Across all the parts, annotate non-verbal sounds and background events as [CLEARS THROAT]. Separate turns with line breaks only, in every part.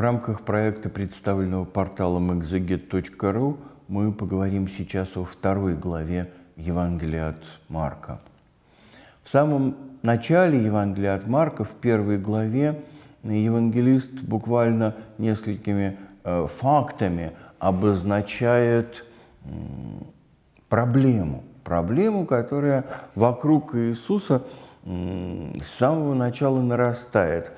В рамках проекта, представленного порталом exeget.ru, мы поговорим сейчас о второй главе Евангелия от Марка. В самом начале Евангелия от Марка, в первой главе, евангелист буквально несколькими э, фактами обозначает проблему, проблему, которая вокруг Иисуса с самого начала нарастает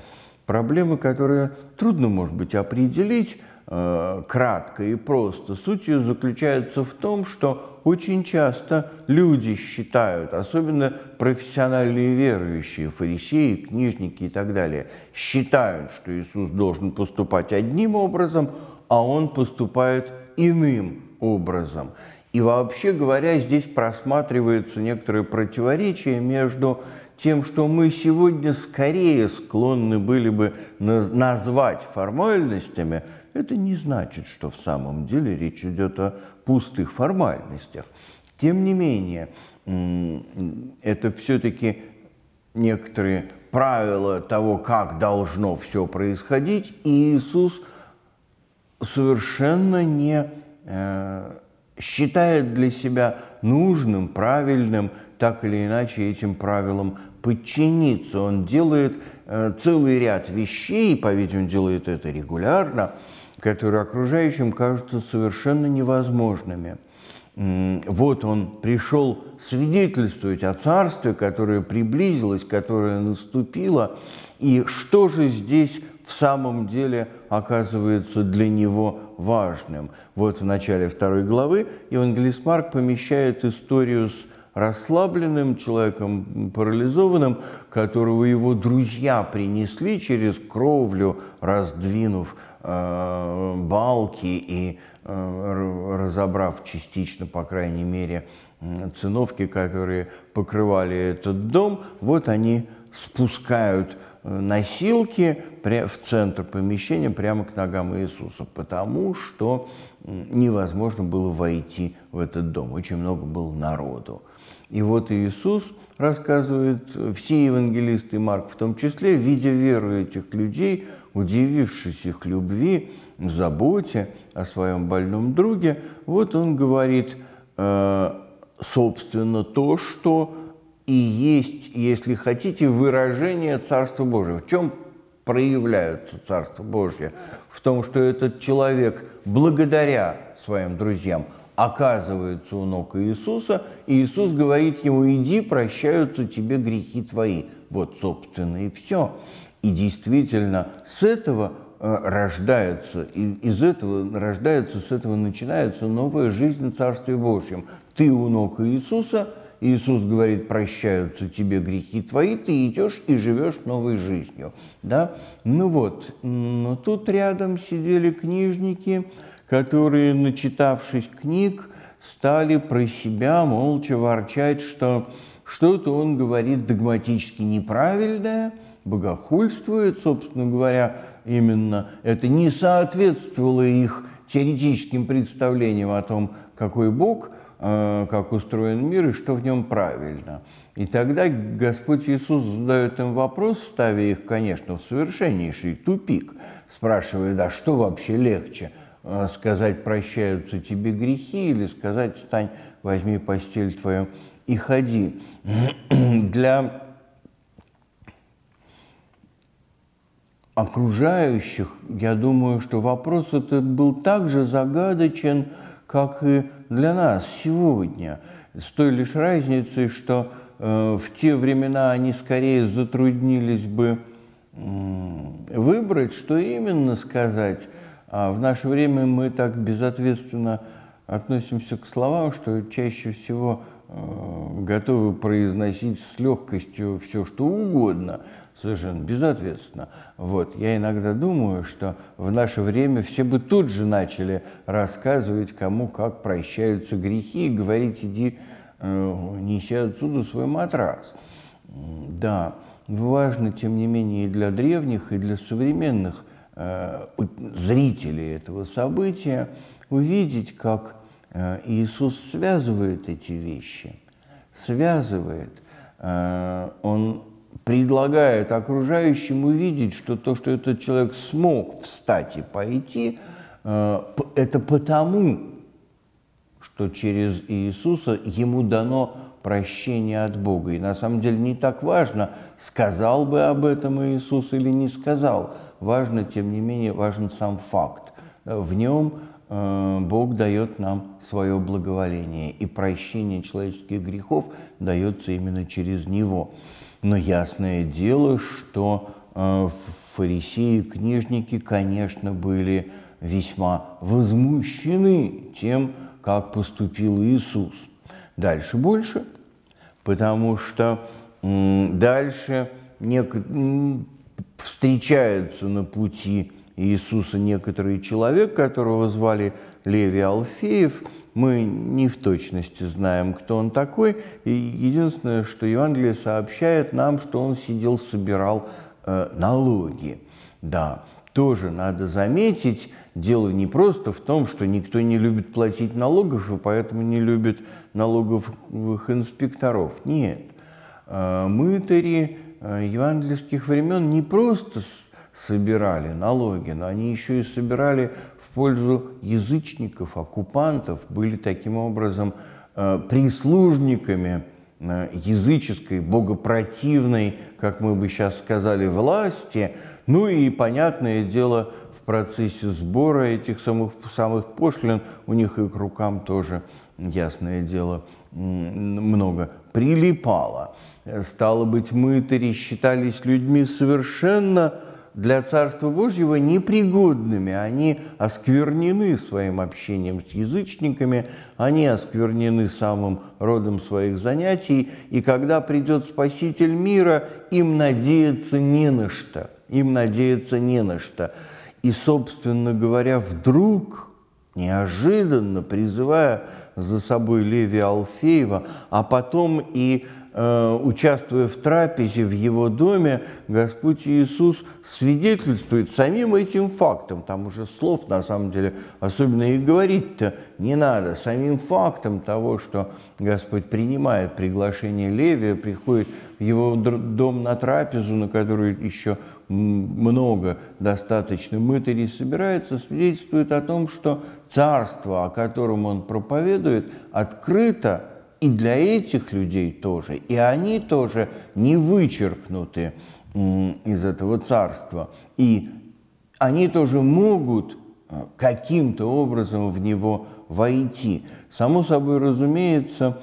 проблемы, которые трудно, может быть, определить э, кратко и просто. Суть ее заключается в том, что очень часто люди считают, особенно профессиональные верующие, фарисеи, книжники и так далее, считают, что Иисус должен поступать одним образом, а он поступает иным образом. И вообще говоря, здесь просматриваются некоторые противоречия между тем, что мы сегодня скорее склонны были бы назвать формальностями, это не значит, что в самом деле речь идет о пустых формальностях. Тем не менее, это все-таки некоторые правила того, как должно все происходить, и Иисус совершенно не э, считает для себя нужным, правильным, так или иначе этим правилам подчиниться. Он делает э, целый ряд вещей, по-видимому, делает это регулярно, которые окружающим кажутся совершенно невозможными. Вот он пришел свидетельствовать о царстве, которое приблизилось, которое наступило. И что же здесь в самом деле оказывается для него важным. Вот в начале второй главы Евангелист Марк помещает историю с расслабленным человеком, парализованным, которого его друзья принесли через кровлю, раздвинув э, балки и э, разобрав частично, по крайней мере, циновки, которые покрывали этот дом. Вот они спускают Э, носилки в центр помещения прямо к ногам Иисуса, потому что невозможно было войти в этот дом. Очень много было народу. И вот Иисус, рассказывает э, все евангелисты, Марк в том числе, видя веру этих людей, удивившись их любви, заботе о своем больном друге, вот он говорит, э, собственно, то, что и есть, если хотите, выражение Царства Божьего. В чем проявляются Царство Божье? В том, что этот человек благодаря своим друзьям оказывается у ног Иисуса, и Иисус говорит ему, иди, прощаются тебе грехи твои. Вот, собственно, и все. И действительно, с этого э, рождается, и из этого рождается, с этого начинается новая жизнь в Царстве Божьем. Ты у ног Иисуса – Иисус говорит, прощаются тебе грехи твои, ты идешь и живешь новой жизнью. Да? Ну вот, но тут рядом сидели книжники, которые, начитавшись книг, стали про себя молча ворчать, что что-то он говорит догматически неправильное, богохульствует, собственно говоря, именно это не соответствовало их теоретическим представлением о том, какой Бог, э, как устроен мир и что в нем правильно. И тогда Господь Иисус задает им вопрос, ставя их, конечно, в совершеннейший тупик, спрашивая, да что вообще легче, э, сказать «прощаются тебе грехи» или сказать «встань, возьми постель твою и ходи». [CLEARS THROAT] Для окружающих, я думаю, что вопрос этот был так же загадочен, как и для нас сегодня, с той лишь разницей, что э, в те времена они скорее затруднились бы э, выбрать, что именно сказать, а в наше время мы так безответственно относимся к словам, что чаще всего Э, готовы произносить с легкостью все, что угодно, совершенно безответственно. Вот. Я иногда думаю, что в наше время все бы тут же начали рассказывать, кому как прощаются грехи, и говорить, иди, э, неси отсюда свой матрас. Да, важно, тем не менее, и для древних, и для современных э, зрителей этого события увидеть, как Э, Иисус связывает эти вещи, связывает. Э, Он предлагает окружающим увидеть, что то, что этот человек смог встать и пойти, э, это потому, что через Иисуса ему дано прощение от Бога. И на самом деле не так важно, сказал бы об этом Иисус или не сказал. Важно, тем не менее, важен сам факт. В нем Э, Бог дает нам свое благоволение, и прощение человеческих грехов дается именно через него. Но ясное дело, что э, фарисеи и книжники, конечно, были весьма возмущены тем, как поступил Иисус. Дальше больше, потому что дальше встречаются на пути Иисуса некоторый человек, которого звали Леви Алфеев. Мы не в точности знаем, кто он такой. И единственное, что Евангелие сообщает нам, что он сидел, собирал э, налоги. Да, тоже надо заметить, дело не просто в том, что никто не любит платить налогов и поэтому не любит налоговых инспекторов. Нет, э, мытари э, евангельских времен не просто собирали налоги, но они еще и собирали в пользу язычников, оккупантов, были таким образом э, прислужниками э, языческой, богопротивной, как мы бы сейчас сказали, власти. Ну и, понятное дело, в процессе сбора этих самых, самых пошлин у них и к рукам тоже, ясное дело, много прилипало. Стало быть, мытари считались людьми совершенно для Царства Божьего непригодными. Они осквернены своим общением с язычниками, они осквернены самым родом своих занятий, и когда придет Спаситель мира, им надеяться не на что. Им надеяться не на что. И, собственно говоря, вдруг неожиданно призывая за собой Леви Алфеева, а потом и Э, участвуя в трапезе в его доме, Господь Иисус свидетельствует самим этим фактом, там уже слов на самом деле особенно и говорить-то не надо, самим фактом того, что Господь принимает приглашение Левия, приходит в его дом на трапезу, на которую еще много достаточно мытарей собирается, свидетельствует о том, что царство, о котором он проповедует, открыто – и для этих людей тоже. И они тоже не вычеркнуты из этого царства. И они тоже могут э, каким-то образом в него войти. Само собой разумеется,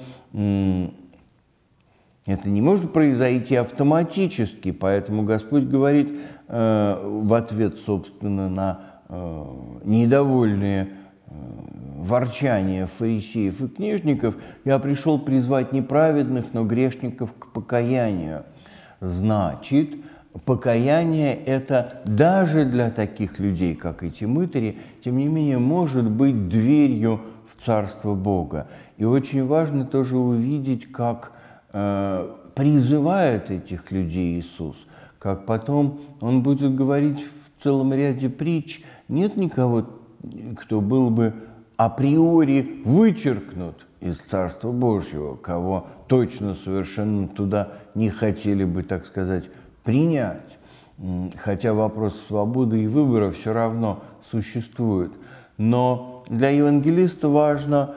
это не может произойти автоматически, поэтому Господь говорит э, в ответ, собственно, на э, недовольные ворчание фарисеев и книжников, я пришел призвать неправедных, но грешников к покаянию. Значит, покаяние это даже для таких людей, как эти мытари, тем не менее, может быть дверью в Царство Бога. И очень важно тоже увидеть, как э, призывает этих людей Иисус, как потом Он будет говорить в целом ряде притч, нет никого кто был бы априори вычеркнут из Царства Божьего, кого точно совершенно туда не хотели бы, так сказать, принять. Хотя вопрос свободы и выбора все равно существует. Но для евангелиста важно,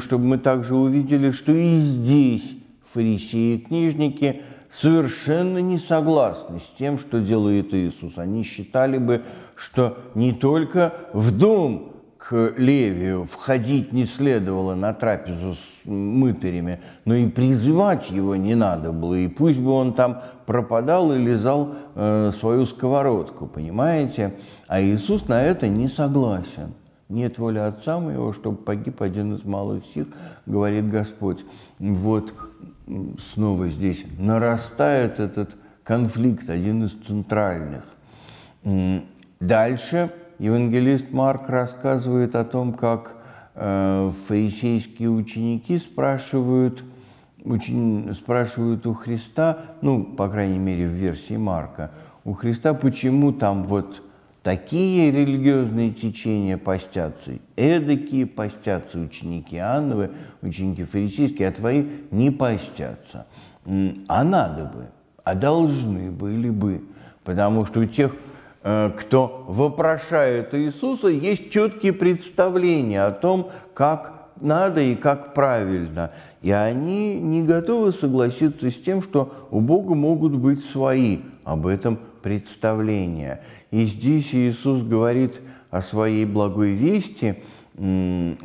чтобы мы также увидели, что и здесь фарисеи и книжники – совершенно не согласны с тем, что делает Иисус. Они считали бы, что не только в дом к Левию входить не следовало на трапезу с мытарями, но и призывать его не надо было, и пусть бы он там пропадал и лизал э, свою сковородку, понимаете? А Иисус на это не согласен. «Нет воли Отца моего, чтобы погиб один из малых сих», говорит Господь. Вот снова здесь нарастает этот конфликт, один из центральных. Дальше евангелист Марк рассказывает о том, как э, фарисейские ученики спрашивают, очень спрашивают у Христа, ну, по крайней мере, в версии Марка, у Христа, почему там вот Такие религиозные течения постятся, эдакие постятся, ученики Иоанновы, ученики фарисейские, а твои не постятся. А надо бы, а должны были бы, потому что у тех, э, кто вопрошает Иисуса, есть четкие представления о том, как надо и как правильно. И они не готовы согласиться с тем, что у Бога могут быть свои. Об этом представления. И здесь Иисус говорит о своей благой вести, о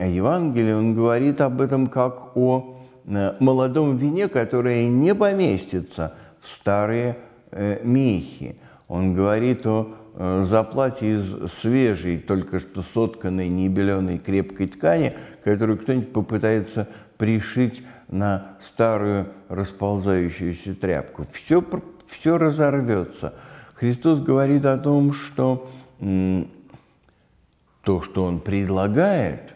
Евангелии, он говорит об этом как о э, молодом вине, которое не поместится в старые э, мехи. Он говорит о э, заплате из свежей, только что сотканной, небеленой крепкой ткани, которую кто-нибудь попытается пришить на старую расползающуюся тряпку. Все, все разорвется. Христос говорит о том, что то, что Он предлагает,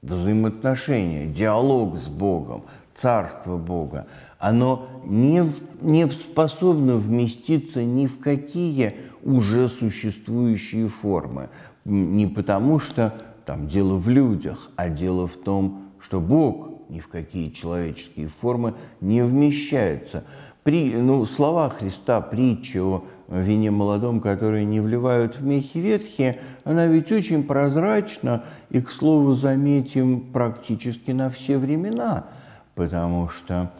взаимоотношения, диалог с Богом, царство Бога, оно не, в, не способно вместиться ни в какие уже существующие формы. Не потому что там дело в людях, а дело в том, что Бог ни в какие человеческие формы не вмещаются. При, ну, слова Христа, притча о вине молодом, которые не вливают в мехи ветхие, она ведь очень прозрачна и, к слову, заметим практически на все времена, потому что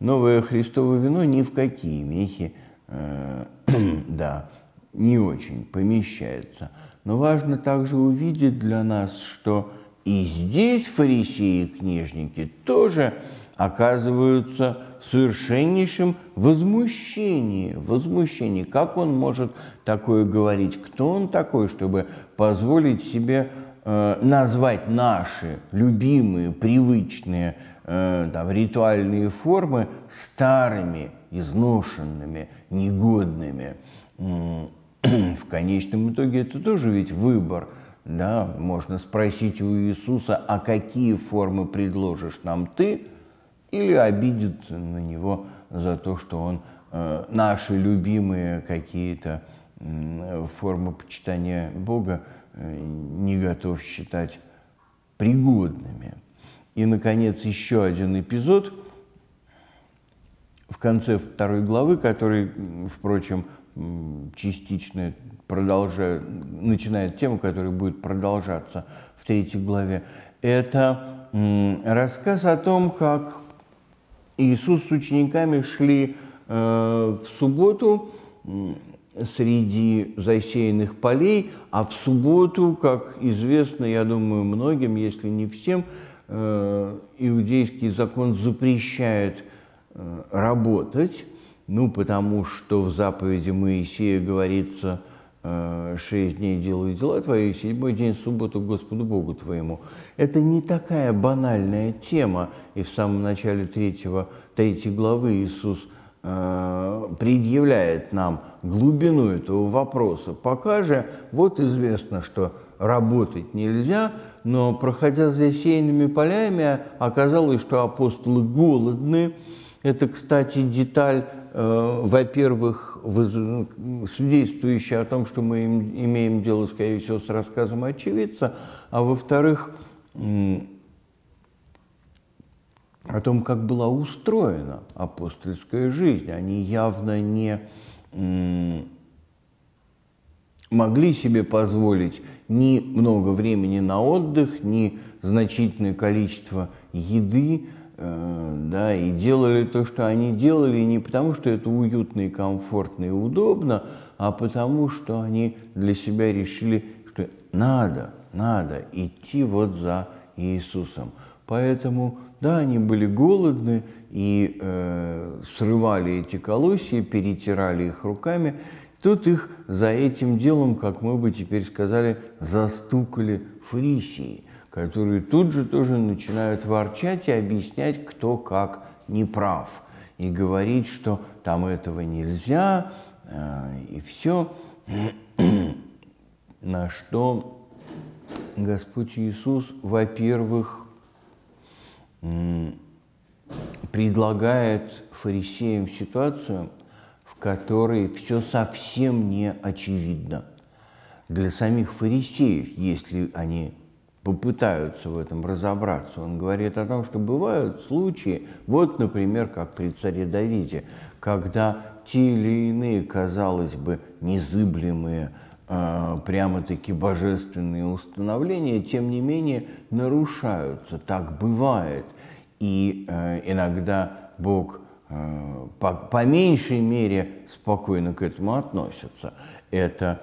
новое Христово вино ни в какие мехи, э [CLEARS THROAT] да, не очень помещается. Но важно также увидеть для нас, что и здесь фарисеи и книжники тоже оказываются в совершеннейшем возмущении. Возмущении. Как он может такое говорить? Кто он такой, чтобы позволить себе э, назвать наши любимые, привычные э, там, ритуальные формы старыми, изношенными, негодными? [CLEARS THROAT] В конечном итоге это тоже ведь выбор – да, можно спросить у Иисуса, а какие формы предложишь нам ты, или обидеться на него за то, что он э, наши любимые какие-то э, формы почитания Бога э, не готов считать пригодными. И, наконец, еще один эпизод в конце второй главы, который, впрочем, частично продолжает, начинает тему, которая будет продолжаться в третьей главе, это рассказ о том, как Иисус с учениками шли э, в субботу среди засеянных полей, а в субботу, как известно, я думаю, многим, если не всем, э, иудейский закон запрещает э, работать, ну, потому что в заповеди Моисея говорится э, «шесть дней делай дела твои, седьмой день субботу Господу Богу твоему». Это не такая банальная тема, и в самом начале третьего, третьей главы Иисус э, предъявляет нам глубину этого вопроса. Пока же вот известно, что работать нельзя, но проходя за сеянными полями, оказалось, что апостолы голодны, это, кстати, деталь, э, во-первых, свидетельствующая о том, что мы им, имеем дело, скорее всего, с рассказом очевидца, а во-вторых, э, о том, как была устроена апостольская жизнь. Они явно не э, могли себе позволить ни много времени на отдых, ни значительное количество еды, Э, да, и делали то, что они делали, не потому, что это уютно и комфортно и удобно, а потому, что они для себя решили, что надо, надо идти вот за Иисусом. Поэтому, да, они были голодны и э, срывали эти колосья, перетирали их руками. Тут их за этим делом, как мы бы теперь сказали, застукали Фарисеи которые тут же тоже начинают ворчать и объяснять, кто как неправ и говорить, что там этого нельзя, э, и все, [CLEARS THROAT] на что Господь Иисус, во-первых, предлагает фарисеям ситуацию, в которой все совсем не очевидно. Для самих фарисеев, если они попытаются в этом разобраться. Он говорит о том, что бывают случаи, вот, например, как при царе Давиде, когда те или иные, казалось бы, незыблемые, э, прямо-таки божественные установления, тем не менее, нарушаются. Так бывает. И э, иногда Бог а, по, по меньшей мере спокойно к этому относится. Это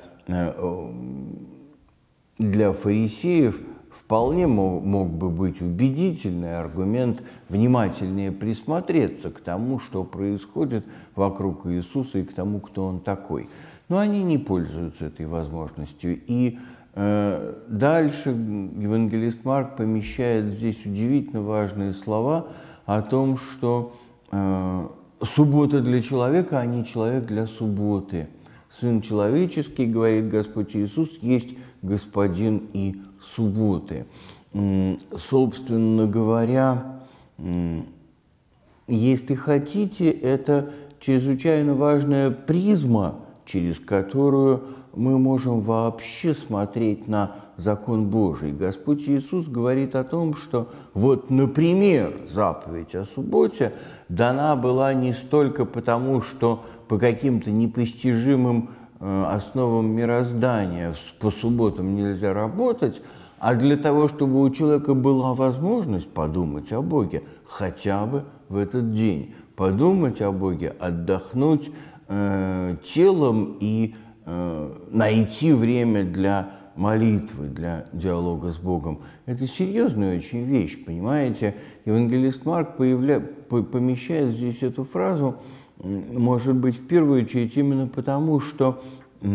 для фарисеев – вполне мог, мог бы быть убедительный аргумент внимательнее присмотреться к тому, что происходит вокруг Иисуса и к тому, кто он такой. Но они не пользуются этой возможностью. И э, дальше евангелист Марк помещает здесь удивительно важные слова о том, что э, суббота для человека, а не человек для субботы – Сын человеческий, говорит Господь Иисус, есть Господин и субботы. Собственно говоря, если хотите, это чрезвычайно важная призма, через которую мы можем вообще смотреть на закон Божий. Господь Иисус говорит о том, что вот, например, заповедь о субботе дана была не столько потому, что по каким-то непостижимым э, основам мироздания по субботам нельзя работать, а для того, чтобы у человека была возможность подумать о Боге хотя бы в этот день, подумать о Боге, отдохнуть э, телом и Э, найти время для молитвы, для диалога с Богом. Это серьезная очень вещь, понимаете? Евангелист Марк появля... помещает здесь эту фразу, может быть, в первую очередь именно потому, что [CLEARS THROAT]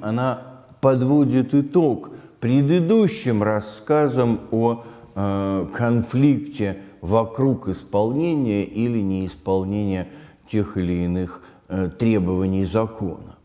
она подводит итог предыдущим рассказам о э, конфликте вокруг исполнения или неисполнения тех или иных э, требований закона.